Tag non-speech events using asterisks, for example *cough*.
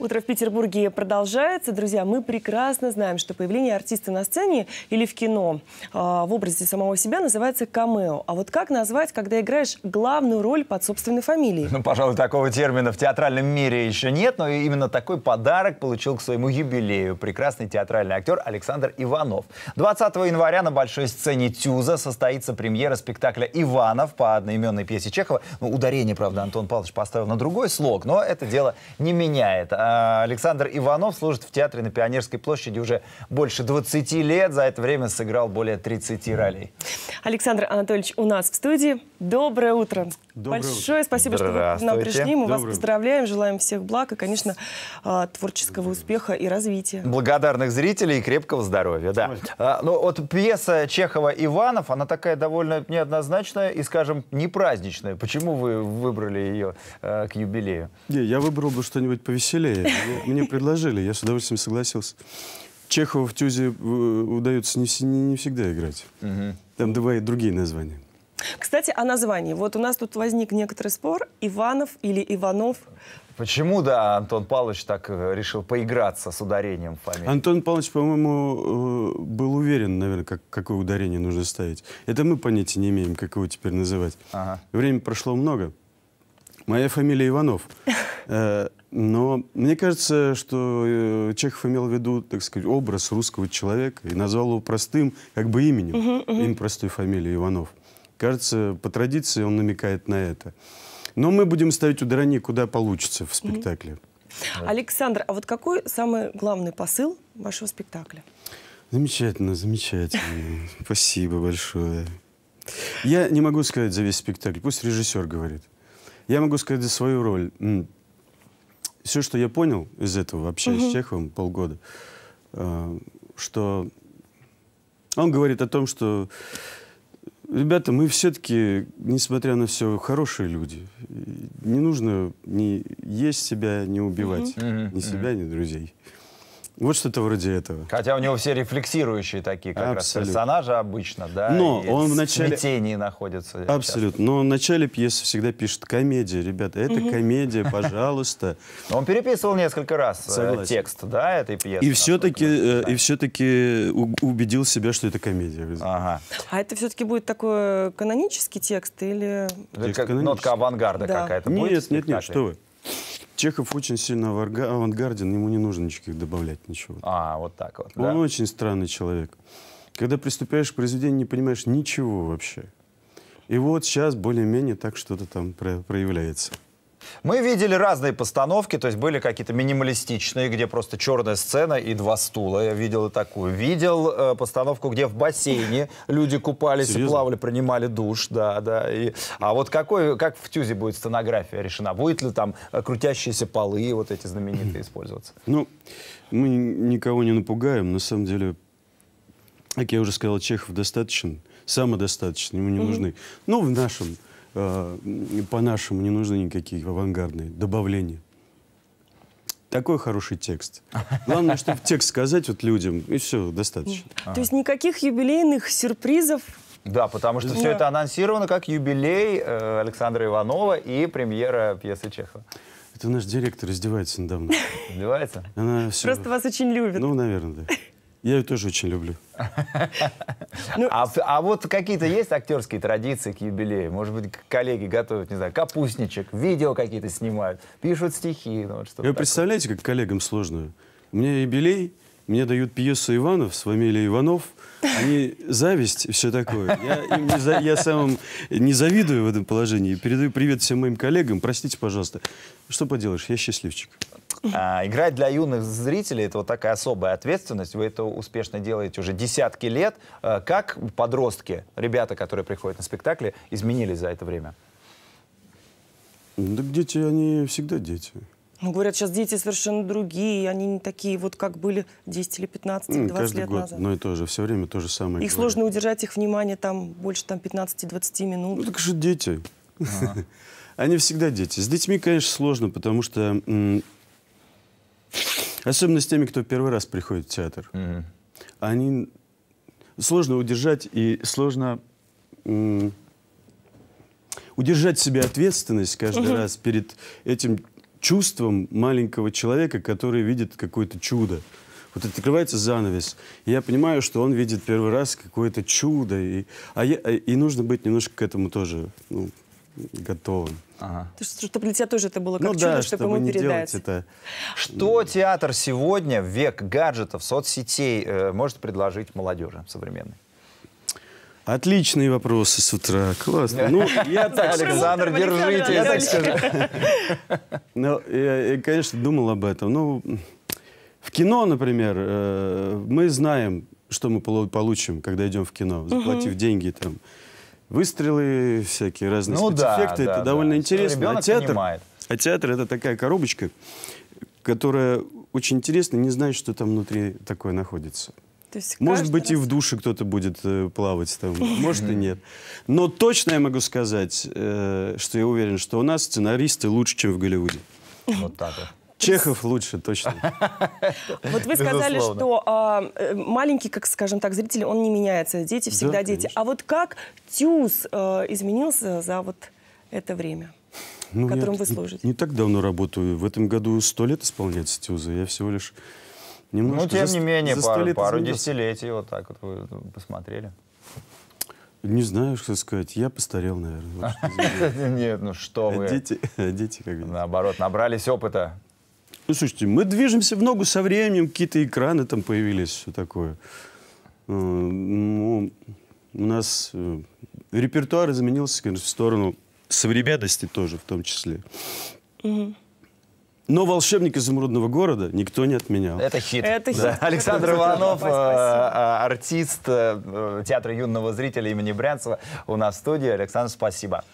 Утро в Петербурге продолжается. Друзья, мы прекрасно знаем, что появление артиста на сцене или в кино э, в образе самого себя называется камео. А вот как назвать, когда играешь главную роль под собственной фамилией? Ну, пожалуй, такого термина в театральном мире еще нет, но именно такой подарок получил к своему юбилею прекрасный театральный актер Александр Иванов. 20 января на большой сцене Тюза состоится премьера спектакля «Иванов» по одноименной пьесе Чехова. Ну, ударение, правда, Антон Павлович поставил на другой слог, но это дело не меняет. А а, Александр Иванов служит в театре на Пионерской площади уже больше 20 лет. За это время сыграл более 30 ролей. Александр Анатольевич у нас в студии. Доброе утро. Доброе Большое утро. спасибо, что вы к нам пришли. Мы Доброе. вас поздравляем, желаем всех благ и, конечно, а, творческого успеха и развития. Благодарных зрителей и крепкого здоровья, да. А, ну, вот пьеса Чехова «Иванов», она такая довольно неоднозначная и, скажем, не праздничная. Почему вы выбрали ее э, к юбилею? Не, я выбрал бы что-нибудь повеселее нет. Ну, мне предложили, я с удовольствием согласился. Чехова в Тюзе э, удается не, всегда играть. Угу. Там бывают другие названия. Кстати, о названии. Вот у нас тут возник некоторый спор. Иванов или Иванов. Почему, да, Антон Павлович так э, решил поиграться с ударением фамилии? Антон Павлович, по-моему, э, был уверен, наверное, как, какое ударение нужно ставить. Это мы понятия не имеем, как его теперь называть. Ага. Время прошло много. Моя фамилия Иванов. *laughs* Но мне кажется, что э, Чехов имел в виду, так сказать, образ русского человека и назвал его простым, как бы именем, uh -huh, uh -huh. им простой фамилией Иванов. Кажется, по традиции он намекает на это. Но мы будем ставить ударение, куда получится в спектакле. Uh -huh. Александр, а вот какой самый главный посыл вашего спектакля? Замечательно, замечательно. *laughs* Спасибо большое. Я не могу сказать за весь спектакль, пусть режиссер говорит. Я могу сказать за свою роль все, что я понял из этого, вообще угу. с Чеховым полгода, э, что он говорит о том, что ребята, мы все-таки, несмотря на все, хорошие люди. Не нужно не есть себя, не убивать угу. ни себя, ни друзей. Вот что-то вроде этого. Хотя у него все рефлексирующие такие как Абсолютно. раз персонажи обычно, да? Но и он в начале... смятении находится. Абсолютно. Но в начале пьесы всегда пишет комедия, ребята, это угу. комедия, пожалуйста. Но он переписывал несколько раз э, текст, да, этой пьесы. И все-таки э, и все-таки убедил себя, что это комедия. Ага. А это все-таки будет такой канонический текст или? Текст канонический. Нотка авангарда какая-то будет? Нет, нет, нет, что вы. Чехов очень сильно авангарден, ему не нужно ничего добавлять ничего. А, вот так вот. Он да? очень странный человек. Когда приступаешь к произведению, не понимаешь ничего вообще. И вот сейчас более-менее так что-то там проявляется. Мы видели разные постановки, то есть были какие-то минималистичные, где просто черная сцена и два стула. Я видел и такую. Видел э, постановку, где в бассейне люди купались Серьезно? и плавали, принимали душ. Да, да. И, а вот какой, как в Тюзе будет сценография решена? Будет ли там э, крутящиеся полы, вот эти знаменитые, использоваться? *clears throat* Ну, мы никого не напугаем. На самом деле, как я уже сказал, Чехов достаточен, самодостаточен, ему не нужны. Ну, в нашем Э, по-нашему не нужны никакие авангардные добавления. Такой хороший текст. Главное, чтобы текст сказать вот людям, и все, достаточно. А. То есть никаких юбилейных сюрпризов да, потому что да. все это анонсировано как юбилей э, Александра Иванова и премьера пьесы Чехова. Это наш директор издевается недавно. Издевается? Она все... Просто вас очень любит. Ну, наверное, да. Я ее тоже очень люблю. *laughs* ну, а, а вот какие-то есть актерские традиции к юбилею? Может быть, коллеги готовят, не знаю, капустничек, видео какие-то снимают, пишут стихи. Ну, вот Вы представляете, как коллегам сложно? У меня юбилей, мне дают пьесу Иванов с фамилией Иванов. Они зависть и все такое. Я, им не за, я сам не завидую в этом положении. Передаю привет всем моим коллегам. Простите, пожалуйста. Что поделаешь, я счастливчик. А, играть для юных зрителей это вот такая особая ответственность. Вы это успешно делаете уже десятки лет. А, как подростки, ребята, которые приходят на спектакли, изменились за это время? Да дети, они всегда дети. Ну, говорят, сейчас дети совершенно другие, они не такие вот, как были 10 или 15, или 20 Каждый лет год, назад. Ну и тоже, все время то же самое. Их говорят. сложно удержать, их внимание там больше там 15-20 минут. Ну, так же дети. *laughs* Они всегда дети. С детьми, конечно, сложно, потому что Особенно с теми, кто первый раз приходит в театр. Угу. Они сложно удержать и сложно удержать в себе ответственность каждый угу. раз перед этим чувством маленького человека, который видит какое-то чудо. Вот открывается занавес, и я понимаю, что он видит первый раз какое-то чудо, и, а я, и нужно быть немножко к этому тоже ну, готовым. Ага. То, чтобы для тебя тоже это было ну как ну, чудо, да, чтобы, ему не передать. Это... Что театр сегодня, век гаджетов, соцсетей, э, может предложить молодежи современной? Отличные вопросы с утра, классно. Ну, *laughs* я так Александр, держите, *laughs* ну, я так скажу. Ну, я, конечно, думал об этом. Ну, в кино, например, э, мы знаем, что мы получим, когда идем в кино, заплатив деньги там выстрелы всякие, разные ну, спецэффекты. Да, это да, довольно да. интересно. а театр, а театр это такая коробочка, которая очень интересна, не знает, что там внутри такое находится. То есть может быть, раз... и в душе кто-то будет э, плавать, там, *laughs* может и нет. Но точно я могу сказать, э, что я уверен, что у нас сценаристы лучше, чем в Голливуде. Вот так вот. Чехов лучше, точно. *laughs* Вот вы сказали, что а, э, маленький, как скажем так, зритель, он не меняется. Дети всегда дети. А вот как ТЮЗ э, изменился за вот это время? Ну, в котором вы служите. Не, не так давно работаю. В этом году сто лет исполняется ТЮЗа. Я всего лишь немножко... Ну, тем за, не менее, за пару, пару десятилетий вот так вот вы посмотрели. Не знаю, что сказать. Я постарел, наверное. *laughs* Нет, ну что вы. А дети, а дети как э, Наоборот, набрались опыта. Ну, слушайте, мы движемся в ногу со временем, какие-то экраны там появились, все такое. Э, ну, у нас э, репертуар изменился, конечно, в сторону современности тоже в том числе. Но волшебник изумрудного города никто не отменял. Это хит. Это хит. Да. Александр Иванов, э, а, артист театра юного зрителя имени Брянцева у нас в студии. Александр, спасибо.